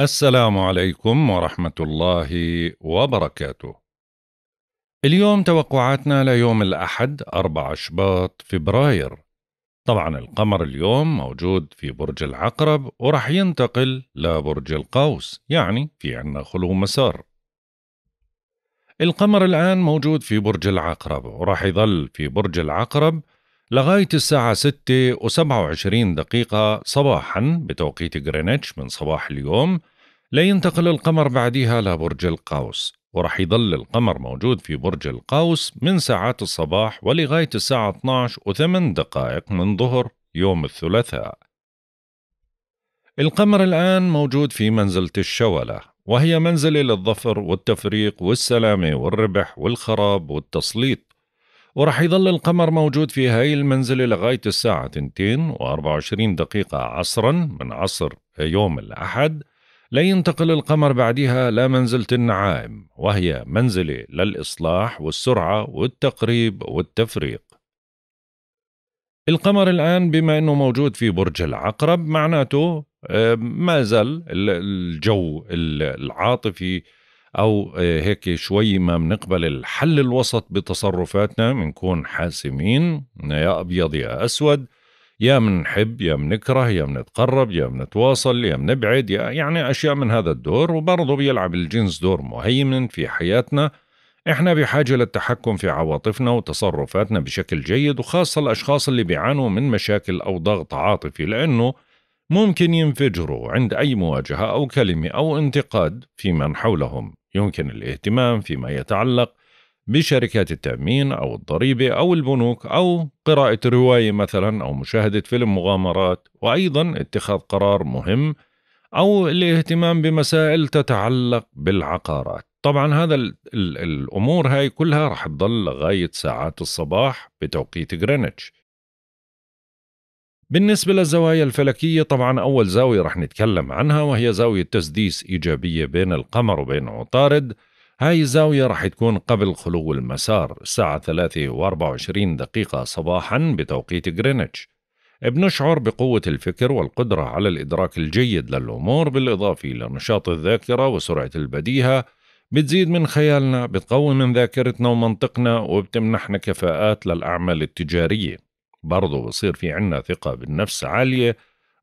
السلام عليكم ورحمة الله وبركاته. اليوم توقعاتنا ليوم الأحد 4 شباط فبراير. طبعا القمر اليوم موجود في برج العقرب ورح ينتقل لبرج القوس، يعني في عنا خلو مسار. القمر الآن موجود في برج العقرب ورح يظل في برج العقرب لغاية الساعة 6 و27 دقيقة صباحا بتوقيت غرينتش من صباح اليوم لا ينتقل القمر بعدها لبرج القوس ورح يظل القمر موجود في برج القوس من ساعات الصباح ولغاية الساعة 12 و8 دقائق من ظهر يوم الثلاثاء القمر الآن موجود في منزلة الشولة وهي منزلة للظفر والتفريق والسلامة والربح والخراب والتسليط وراح يظل القمر موجود في هاي المنزلة لغاية الساعة 2 و24 دقيقة عصرا من عصر يوم الأحد لا ينتقل القمر بعدها لمنزلة النعائم وهي منزلة للإصلاح والسرعة والتقريب والتفريق القمر الآن بما أنه موجود في برج العقرب معناته آه، ما زال الجو العاطفي او آه، هيك شوي ما بنقبل الحل الوسط بتصرفاتنا بنكون حاسمين يا ابيض يا اسود يا منحب يا منكره يا منتقرب يا منتواصل يا منبعد يا يعني اشياء من هذا الدور وبرضه بيلعب الجنس دور مهيمن في حياتنا احنا بحاجه للتحكم في عواطفنا وتصرفاتنا بشكل جيد وخاصه الاشخاص اللي بيعانوا من مشاكل او ضغط عاطفي لانه ممكن ينفجروا عند اي مواجهه او كلمه او انتقاد في من حولهم يمكن الاهتمام فيما يتعلق بشركات التأمين أو الضريبة أو البنوك أو قراءة رواية مثلا أو مشاهدة فيلم مغامرات وأيضا اتخاذ قرار مهم أو الاهتمام بمسائل تتعلق بالعقارات طبعا هذا الـ الـ الأمور هاي كلها رح تضل لغاية ساعات الصباح بتوقيت غرينتش بالنسبة للزوايا الفلكية طبعا أول زاوية رح نتكلم عنها وهي زاوية تسديس إيجابية بين القمر وبين عطارد هاي الزاوية رح تكون قبل خلو المسار الساعة 3 و24 دقيقة صباحا بتوقيت غرينتش بنشعر بقوة الفكر والقدرة على الإدراك الجيد للأمور بالإضافة إلى نشاط الذاكرة وسرعة البديهة بتزيد من خيالنا بتقوي من ذاكرتنا ومنطقنا وبتمنحنا كفاءات للأعمال التجارية برضو بصير في عنا ثقة بالنفس عالية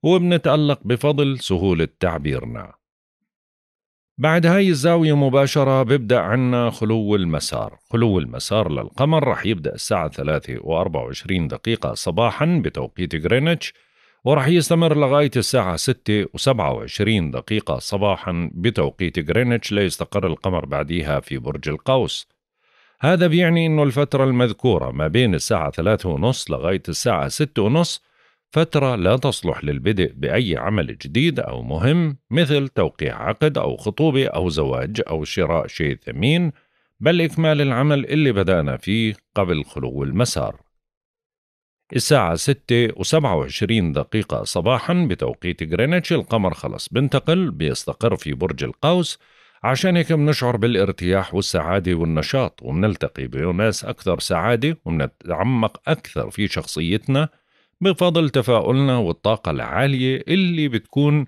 وبنتألق بفضل سهولة تعبيرنا بعد هاي الزاوية مباشرة ببدأ عنا خلو المسار خلو المسار للقمر رح يبدأ الساعة 3 و24 دقيقة صباحا بتوقيت غرينتش ورح يستمر لغاية الساعة 6 و27 دقيقة صباحا بتوقيت غرينتش ليستقر القمر بعديها في برج القوس هذا بيعني أنه الفترة المذكورة ما بين الساعة 3:30 لغاية الساعة 6:30 فترة لا تصلح للبدء بأي عمل جديد أو مهم مثل توقيع عقد أو خطوبة أو زواج أو شراء شيء ثمين بل إكمال العمل اللي بدأنا فيه قبل خلو المسار الساعة ستة وسبعة وعشرين دقيقة صباحا بتوقيت غرينتش القمر خلص بنتقل بيستقر في برج القوس عشان هيك بنشعر بالارتياح والسعادة والنشاط وبنلتقي بناس أكثر سعادة وبنتعمق أكثر في شخصيتنا بفضل تفاؤلنا والطاقة العالية اللي بتكون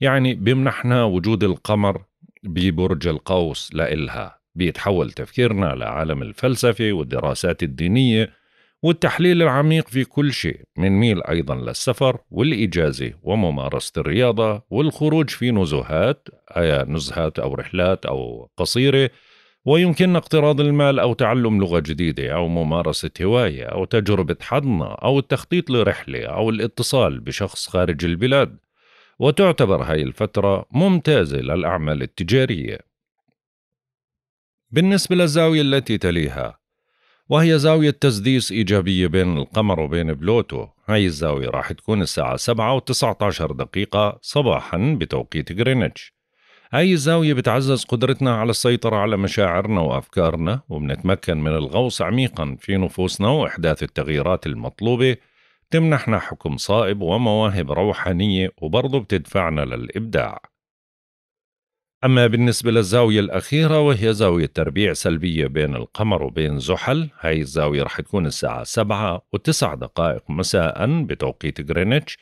يعني بمنحنا وجود القمر ببرج القوس لإلها بيتحول تفكيرنا لعالم الفلسفة والدراسات الدينية والتحليل العميق في كل شيء من ميل أيضا للسفر والإجازة وممارسة الرياضة والخروج في نزهات آية نزهات أو رحلات أو قصيرة ويمكننا اقتراض المال أو تعلم لغة جديدة أو ممارسة هواية أو تجربة حضنة أو التخطيط لرحلة أو الاتصال بشخص خارج البلاد وتعتبر هاي الفترة ممتازة للأعمال التجارية بالنسبة للزاوية التي تليها وهي زاوية تسديس إيجابية بين القمر وبين بلوتو هاي الزاوية راح تكون الساعة 7 و19 دقيقة صباحا بتوقيت غرينتش هاي الزاوية بتعزز قدرتنا على السيطرة على مشاعرنا وأفكارنا وبنتمكن من الغوص عميقا في نفوسنا وإحداث التغييرات المطلوبة تمنحنا حكم صائب ومواهب روحانية وبرضه بتدفعنا للإبداع أما بالنسبة للزاوية الأخيرة وهي زاوية تربيع سلبية بين القمر وبين زحل هاي الزاوية رح تكون الساعة سبعة وتسع دقائق مساء بتوقيت غرينتش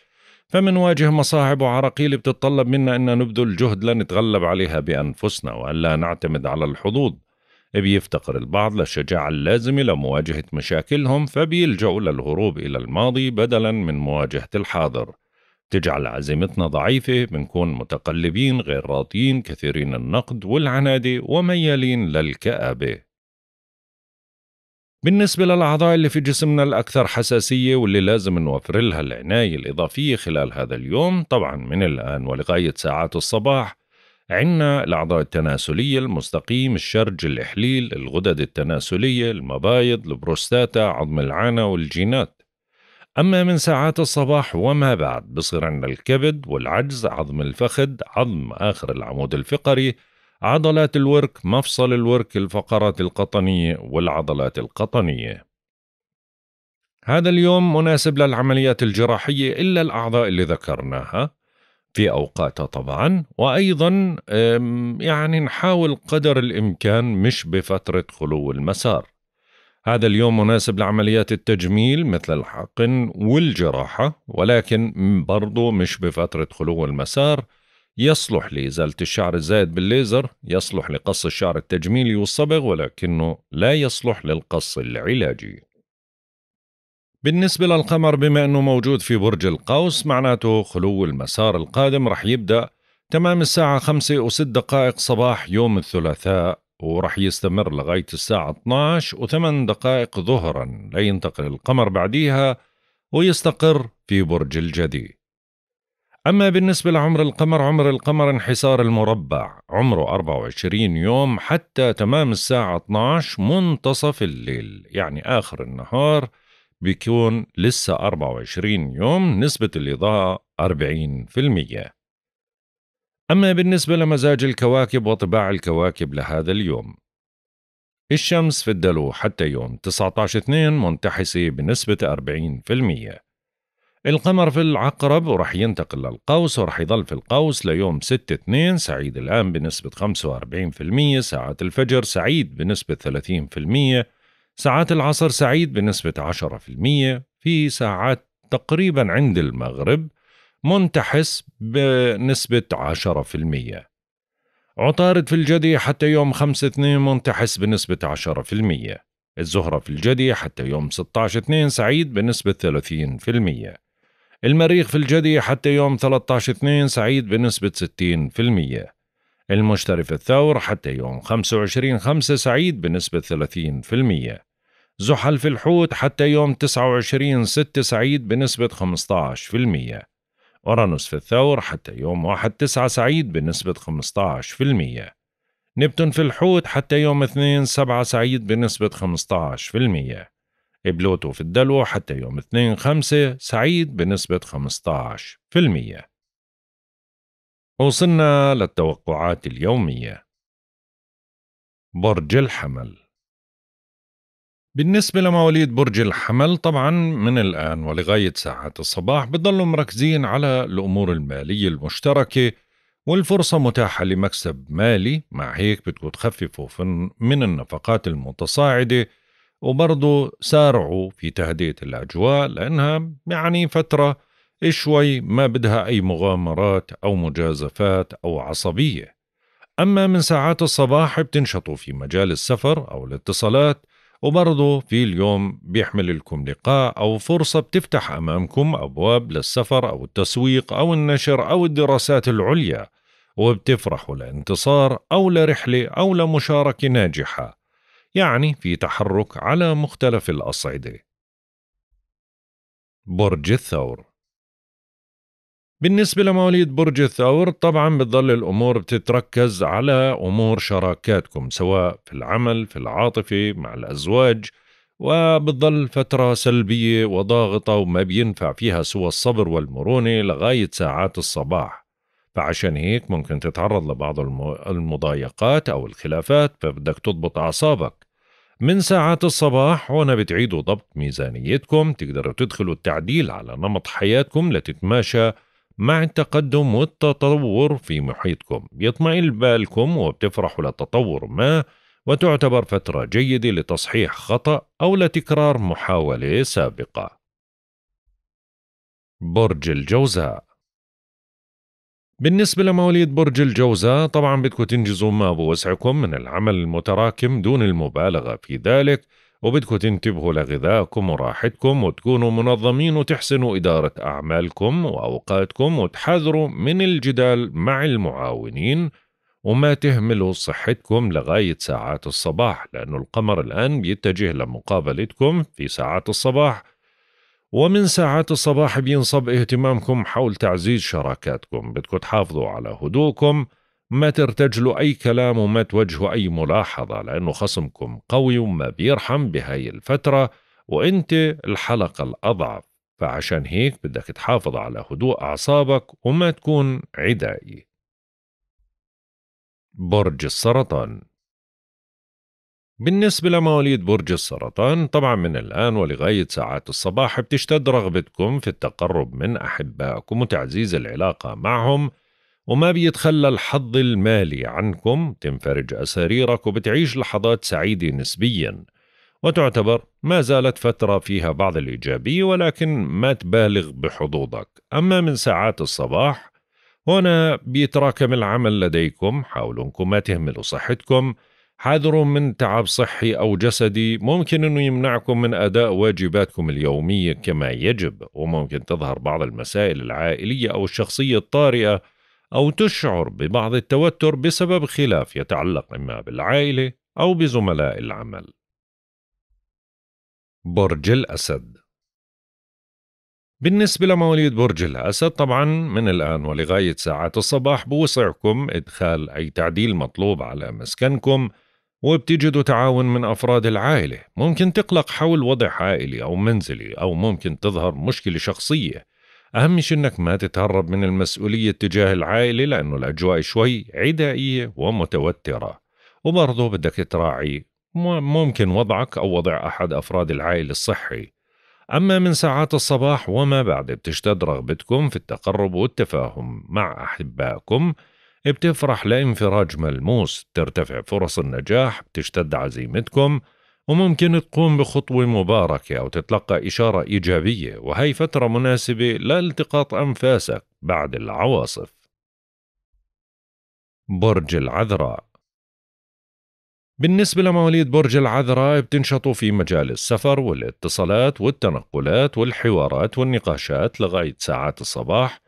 فمنواجه مصاعب وعراقيل بتتطلب منا أن نبذل جهد لنتغلب عليها بأنفسنا وألا نعتمد على الحظوظ بيفتقر البعض للشجاعة اللازمة لمواجهة مشاكلهم فبيلجأوا للهروب إلى الماضي بدلا من مواجهة الحاضر تجعل عزيمتنا ضعيفة بنكون متقلبين غير راضيين كثيرين النقد والعنادة وميالين للكآبة بالنسبة للأعضاء اللي في جسمنا الأكثر حساسية واللي لازم نوفر لها العناية الإضافية خلال هذا اليوم طبعا من الآن ولغاية ساعات الصباح عنا الأعضاء التناسلية المستقيم الشرج الإحليل الغدد التناسلية المبايض البروستاتا عظم العانة والجينات أما من ساعات الصباح وما بعد بصير عندنا الكبد والعجز عظم الفخذ عظم آخر العمود الفقري عضلات الورك مفصل الورك الفقرات القطنية والعضلات القطنية هذا اليوم مناسب للعمليات الجراحية إلا الأعضاء اللي ذكرناها في أوقاتها طبعا وأيضا يعني نحاول قدر الإمكان مش بفترة خلو المسار هذا اليوم مناسب لعمليات التجميل مثل الحقن والجراحة ولكن برضو مش بفترة خلو المسار يصلح لإزالة الشعر الزائد بالليزر يصلح لقص الشعر التجميلي والصبغ ولكنه لا يصلح للقص العلاجي بالنسبة للقمر بما أنه موجود في برج القوس معناته خلو المسار القادم رح يبدأ تمام الساعة خمسة وست دقائق صباح يوم الثلاثاء ورح يستمر لغاية الساعة 12 و8 دقائق ظهرا لينتقل القمر بعديها ويستقر في برج الجدي أما بالنسبة لعمر القمر عمر القمر انحسار المربع عمره 24 يوم حتى تمام الساعة 12 منتصف الليل يعني آخر النهار بيكون لسه 24 يوم نسبة الإضاءة 40% أما بالنسبة لمزاج الكواكب وطباع الكواكب لهذا اليوم الشمس في الدلو حتى يوم 19/2 منتحسة بنسبة 40% القمر في العقرب ورح ينتقل للقوس ورح يضل في القوس ليوم 6/2 سعيد الآن بنسبة 45% ساعات الفجر سعيد بنسبة 30% ساعات العصر سعيد بنسبة 10% في ساعات تقريبا عند المغرب منتحس بنسبة 10% عطارد في الجدي حتى يوم 5 2 منتحس بنسبة 10% الزهرة في الجدي حتى يوم 16 2 سعيد بنسبة 30% المريخ في الجدي حتى يوم 13 2 سعيد بنسبة 60% المشتري في الثور حتى يوم 25 5 سعيد بنسبة 30% زحل في الحوت حتى يوم 29 6 سعيد بنسبة 15% أورانوس في الثور حتى يوم واحد تسعة سعيد بنسبة في المية نبتون في الحوت حتى يوم اثنين سبعة سعيد بنسبة في المية بلوتو في الدلو حتى يوم اثنين خمسة سعيد بنسبة في المية وصلنا للتوقعات اليومية برج الحمل بالنسبة لمواليد برج الحمل طبعا من الآن ولغاية ساعات الصباح بضلوا مركزين على الأمور المالية المشتركة والفرصة متاحة لمكسب مالي مع هيك بدكم تخففوا من النفقات المتصاعدة وبرضه سارعوا في تهدئة الأجواء لأنها يعني فترة شوي ما بدها أي مغامرات أو مجازفات أو عصبية أما من ساعات الصباح بتنشطوا في مجال السفر أو الاتصالات وبرضه في اليوم بيحمل لكم لقاء أو فرصة بتفتح أمامكم أبواب للسفر أو التسويق أو النشر أو الدراسات العليا وبتفرحوا لانتصار أو لرحلة أو لمشاركة ناجحة يعني في تحرك على مختلف الأصعدة برج الثور بالنسبة لمواليد برج الثور طبعا بتضل الأمور بتتركز على أمور شراكاتكم سواء في العمل في العاطفة مع الأزواج وبتضل فترة سلبية وضاغطة وما بينفع فيها سوى الصبر والمرونة لغاية ساعات الصباح فعشان هيك ممكن تتعرض لبعض المضايقات أو الخلافات فبدك تضبط أعصابك من ساعات الصباح هنا بتعيدوا ضبط ميزانيتكم تقدروا تدخلوا التعديل على نمط حياتكم لتتماشى مع التقدم والتطور في محيطكم يطمئن بالكم وبتفرحوا لتطور ما وتعتبر فترة جيدة لتصحيح خطأ أو لتكرار محاولة سابقة برج الجوزاء بالنسبة لمواليد برج الجوزاء طبعا بدكم تنجزوا ما بوسعكم من العمل المتراكم دون المبالغة في ذلك وبدكم تنتبهوا لغذائكم وراحتكم وتكونوا منظمين وتحسنوا إدارة أعمالكم وأوقاتكم وتحذروا من الجدال مع المعاونين وما تهملوا صحتكم لغاية ساعات الصباح لأن القمر الآن بيتجه لمقابلتكم في ساعات الصباح ومن ساعات الصباح بينصب اهتمامكم حول تعزيز شراكاتكم بدكم تحافظوا على هدوءكم ما ترتجلوا أي كلام وما توجهوا أي ملاحظة لأنه خصمكم قوي وما بيرحم بهاي الفترة وأنت الحلقة الأضعف فعشان هيك بدك تحافظ على هدوء أعصابك وما تكون عدائي برج السرطان بالنسبة لمواليد برج السرطان طبعا من الآن ولغاية ساعات الصباح بتشتد رغبتكم في التقرب من أحبائكم وتعزيز العلاقة معهم وما بيتخلى الحظ المالي عنكم تنفرج أساريرك وبتعيش لحظات سعيدة نسبيا وتعتبر ما زالت فترة فيها بعض الإيجابية ولكن ما تبالغ بحظوظك أما من ساعات الصباح هنا بيتراكم العمل لديكم حاولوا انكم ما تهملوا صحتكم حذروا من تعب صحي أو جسدي ممكن أنه يمنعكم من أداء واجباتكم اليومية كما يجب وممكن تظهر بعض المسائل العائلية أو الشخصية الطارئة أو تشعر ببعض التوتر بسبب خلاف يتعلق إما بالعائلة أو بزملاء العمل. برج الأسد بالنسبة لمواليد برج الأسد طبعا من الآن ولغاية ساعات الصباح بوسعكم إدخال أي تعديل مطلوب على مسكنكم وبتجدوا تعاون من أفراد العائلة ممكن تقلق حول وضع عائلي أو منزلي أو ممكن تظهر مشكلة شخصية أهم شيء إنك ما تتهرب من المسؤولية تجاه العائلة لأنه الأجواء شوي عدائية ومتوترة وبرضه بدك تراعي ممكن وضعك أو وضع أحد أفراد العائلة الصحي أما من ساعات الصباح وما بعد بتشتد رغبتكم في التقرب والتفاهم مع أحبائكم بتفرح لانفراج ملموس بترتفع فرص النجاح بتشتد عزيمتكم وممكن تقوم بخطوة مباركة أو تتلقى إشارة إيجابية وهي فترة مناسبة لالتقاط أنفاسك بعد العواصف برج العذراء بالنسبة لمواليد برج العذراء بتنشطوا في مجال السفر والاتصالات والتنقلات والحوارات والنقاشات لغاية ساعات الصباح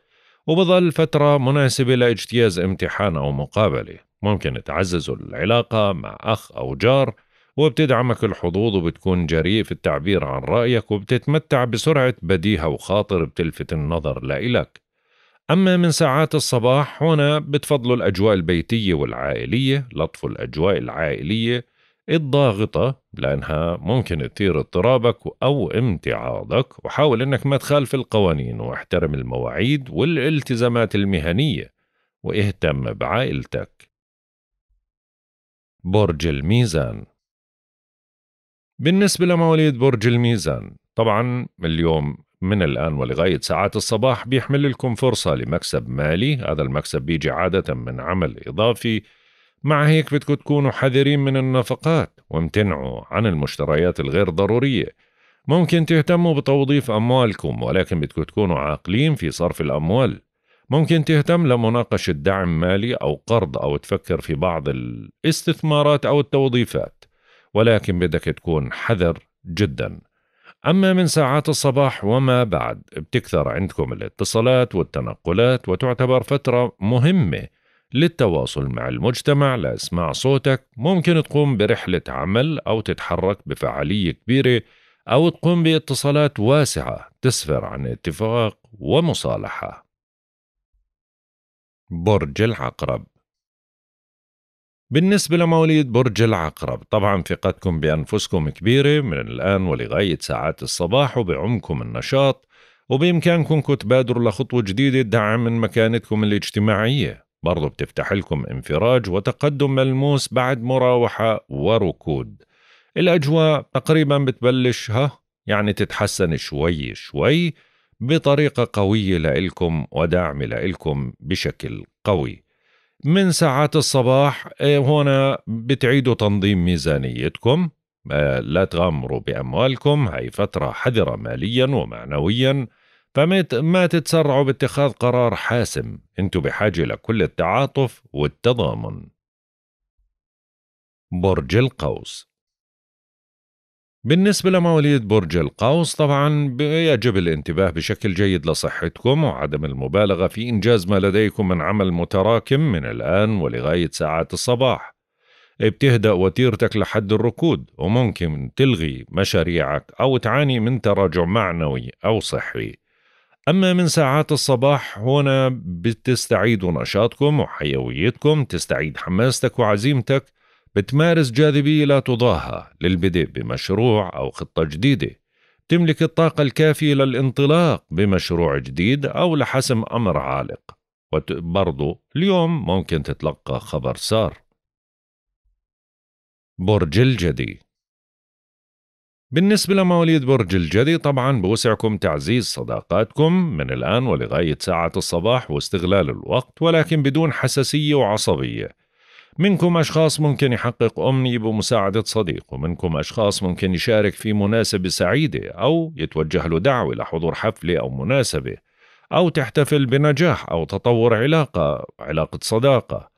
وبظل فترة مناسبة لاجتياز امتحان أو مقابلة ممكن تعززوا العلاقة مع أخ أو جار وبتدعمك الحظوظ وبتكون جريء في التعبير عن رأيك وبتتمتع بسرعة بديهة وخاطر بتلفت النظر لإلك أما من ساعات الصباح هنا بتفضلوا الأجواء البيتية والعائلية لطفوا الأجواء العائلية الضاغطة لأنها ممكن تثير اضطرابك أو امتعاضك وحاول أنك ما تخالف القوانين واحترم المواعيد والالتزامات المهنية واهتم بعائلتك برج الميزان بالنسبة لمواليد برج الميزان طبعا اليوم من الآن ولغاية ساعات الصباح بيحمل لكم فرصة لمكسب مالي هذا المكسب بيجي عادة من عمل إضافي مع هيك بدكم تكونوا حذرين من النفقات وامتنعوا عن المشتريات الغير ضرورية ممكن تهتموا بتوظيف أموالكم ولكن بدكم تكونوا عاقلين في صرف الأموال ممكن تهتم لمناقشة دعم مالي أو قرض أو تفكر في بعض الاستثمارات أو التوظيفات ولكن بدك تكون حذر جدا أما من ساعات الصباح وما بعد بتكثر عندكم الاتصالات والتنقلات وتعتبر فترة مهمة للتواصل مع المجتمع لإسماع صوتك ممكن تقوم برحلة عمل أو تتحرك بفعالية كبيرة أو تقوم باتصالات واسعة تسفر عن اتفاق ومصالحة برج العقرب بالنسبة لمواليد برج العقرب طبعا ثقتكم بأنفسكم كبيرة من الآن ولغاية ساعات الصباح وبعمكم النشاط وبإمكانكم تبادروا لخطوة جديدة دعم من مكانتكم الاجتماعية برضو بتفتح لكم انفراج وتقدم ملموس بعد مراوحة وركود الأجواء تقريبا بتبلش ها يعني تتحسن شوي شوي بطريقة قوية لإلكم ودعم لإلكم بشكل قوي من ساعات الصباح آه، هنا بتعيدوا تنظيم ميزانيتكم آه، لا تغامروا بأموالكم هي فترة حذرة ماليا ومعنويا فما تتسرعوا باتخاذ قرار حاسم انتوا بحاجة لكل التعاطف والتضامن برج القوس بالنسبة لمواليد برج القوس طبعا يجب الانتباه بشكل جيد لصحتكم وعدم المبالغة في إنجاز ما لديكم من عمل متراكم من الآن ولغاية ساعات الصباح بتهدأ وتيرتك لحد الركود وممكن تلغي مشاريعك أو تعاني من تراجع معنوي أو صحي أما من ساعات الصباح هنا بتستعيد نشاطكم وحيويتكم تستعيد حماستك وعزيمتك بتمارس جاذبية لا تضاهى للبدء بمشروع أو خطة جديدة تملك الطاقة الكافية للانطلاق بمشروع جديد أو لحسم أمر عالق وبرضو اليوم ممكن تتلقى خبر سار برج الجدي بالنسبة لمواليد برج الجدي طبعا بوسعكم تعزيز صداقاتكم من الآن ولغاية ساعة الصباح واستغلال الوقت ولكن بدون حساسية وعصبية منكم أشخاص ممكن يحقق أمني بمساعدة صديق ومنكم أشخاص ممكن يشارك في مناسبة سعيدة أو يتوجه له دعوة لحضور حفلة أو مناسبة أو تحتفل بنجاح أو تطور علاقة علاقة صداقة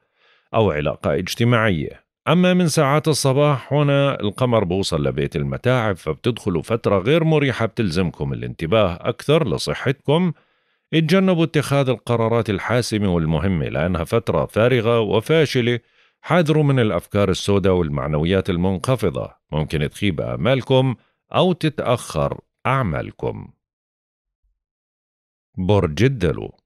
أو علاقة اجتماعية أما من ساعات الصباح هنا القمر بوصل لبيت المتاعب فبتدخلوا فترة غير مريحة بتلزمكم الانتباه أكثر لصحتكم اتجنبوا اتخاذ القرارات الحاسمة والمهمة لأنها فترة فارغة وفاشلة حاذروا من الأفكار السوداء والمعنويات المنخفضة ممكن تخيب آمالكم أو تتأخر أعمالكم برج الدلو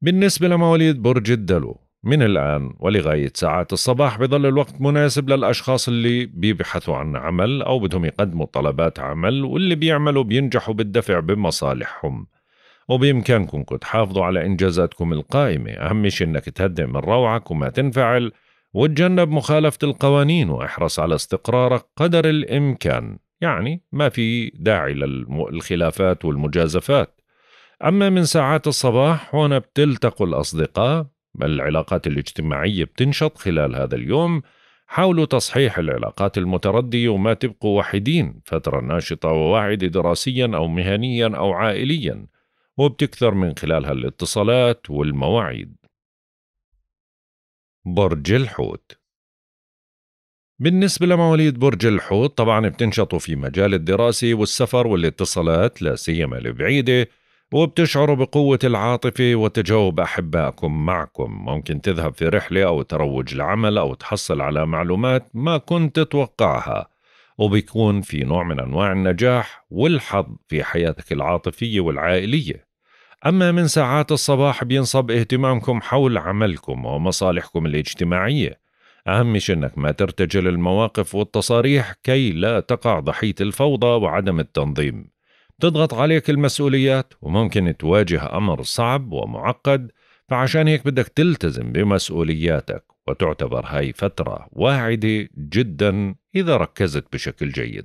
بالنسبة لمواليد برج الدلو من الآن ولغاية ساعات الصباح بظل الوقت مناسب للأشخاص اللي بيبحثوا عن عمل أو بدهم يقدموا طلبات عمل واللي بيعملوا بينجحوا بالدفع بمصالحهم وبإمكانكم تحافظوا على إنجازاتكم القائمة أهم شيء أنك تهدئ من روعك وما تنفعل وتجنب مخالفة القوانين واحرص على استقرارك قدر الإمكان يعني ما في داعي للخلافات والمجازفات أما من ساعات الصباح هنا بتلتقوا الأصدقاء بل العلاقات الاجتماعية بتنشط خلال هذا اليوم حاولوا تصحيح العلاقات المتردية وما تبقوا وحيدين فترة ناشطة وواعدة دراسيا أو مهنيا أو عائليا وبتكثر من خلالها الاتصالات والمواعيد برج الحوت بالنسبة لمواليد برج الحوت طبعا بتنشطوا في مجال الدراسة والسفر والاتصالات لا سيما البعيدة وبتشعروا بقوة العاطفة وتجاوب أحبائكم معكم ممكن تذهب في رحلة أو تروج لعمل أو تحصل على معلومات ما كنت تتوقعها وبيكون في نوع من أنواع النجاح والحظ في حياتك العاطفية والعائلية أما من ساعات الصباح بينصب اهتمامكم حول عملكم ومصالحكم الاجتماعية أهم شيء أنك ما ترتجل المواقف والتصاريح كي لا تقع ضحية الفوضى وعدم التنظيم تضغط عليك المسؤوليات وممكن تواجه أمر صعب ومعقد فعشان هيك بدك تلتزم بمسؤولياتك وتعتبر هاي فترة واعدة جدا إذا ركزت بشكل جيد